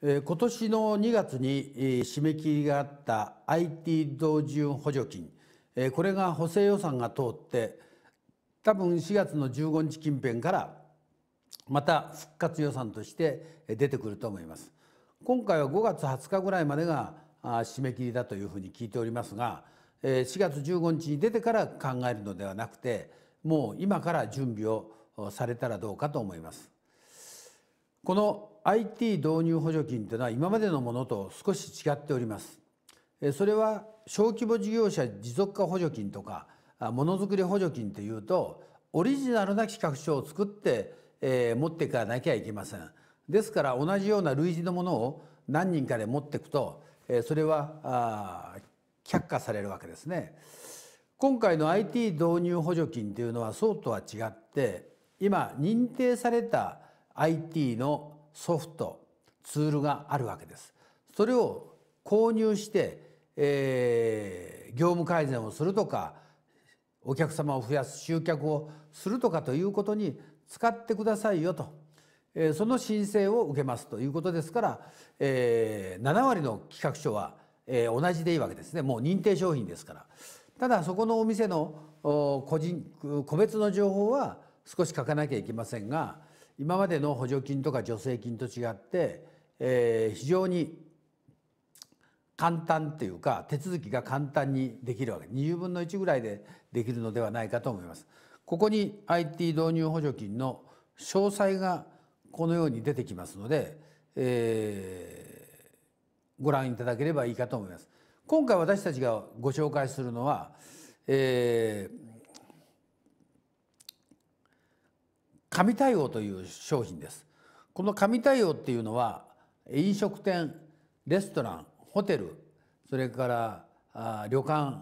今年の2月に締め切りがあった IT 同準補助金これが補正予算が通って多分4月の15日近辺からまた復活予算として出てくると思います今回は5月20日ぐらいまでが締め切りだというふうに聞いておりますが4月15日に出てから考えるのではなくてもう今から準備をされたらどうかと思います。この IT 導入補助金というのは今までのものと少し違っておりますそれは小規模事業者持続化補助金とかものづくり補助金というとオリジナルな企画書を作って、え持っていかなきゃいけませんですから同じような類似のものを何人かで持っていくと、えそれは却下されるわけですね今回の IT 導入補助金というのはそうとは違って今認定された IT のソフトツールがあるわけです。それを購入して、えー、業務改善をするとかお客様を増やす集客をするとかということに使ってくださいよと、えー、その申請を受けますということですから、えー、7割の企画書は、えー、同じでいいわけですねもう認定商品ですから。ただそこのお店の個人個別の情報は少し書かなきゃいけませんが今までの補助金とか助成金と違って、えー、非常に簡単というか手続きが簡単にできるわけ20分の1ぐらいでできるのではないかと思います。ここに IT 導入補助金の詳細がこのように出てきますので、えー、ご覧いただければいいかと思います。今回私たちがご紹介するのは、えー、神対応という商品ですこの紙対応っていうのは飲食店レストランホテルそれから旅館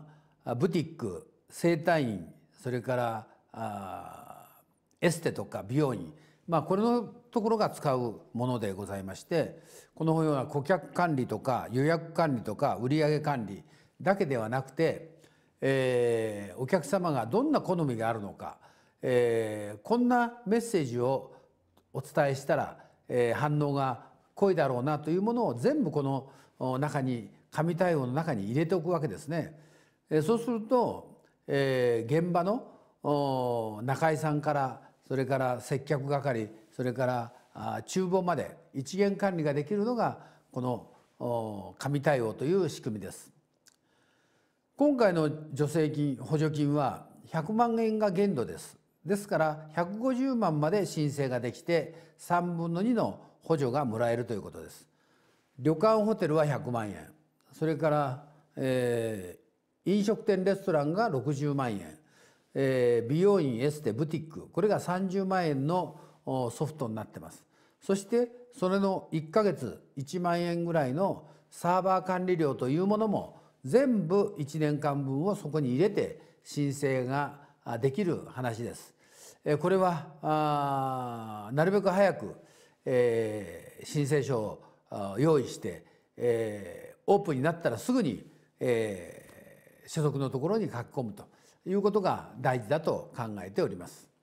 ブティック整体院それからエステとか美容院まあこれのところが使うものでございましてこのような顧客管理とか予約管理とか売上管理だけではなくて、えー、お客様がどんな好みがあるのかえー、こんなメッセージをお伝えしたら、えー、反応が濃いだろうなというものを全部この中に神対応の中に入れておくわけですね。えそうすると、えー、現場の中井さんからそれから接客係それからあ厨房まで一元管理ができるのがこの紙対応という仕組みです。今回の助成金補助金は100万円が限度です。ですから150万まで申請ができて3分の2の補助がもらえるということです旅館ホテルは100万円それから、えー、飲食店レストランが60万円、えー、美容院エステブティックこれが30万円のソフトになってますそしてそれの1ヶ月1万円ぐらいのサーバー管理料というものも全部1年間分をそこに入れて申請ができる話ですこれはなるべく早く、え申請書を用意して、えオープンになったらすぐに、え所属のところに書き込むということが大事だと考えております。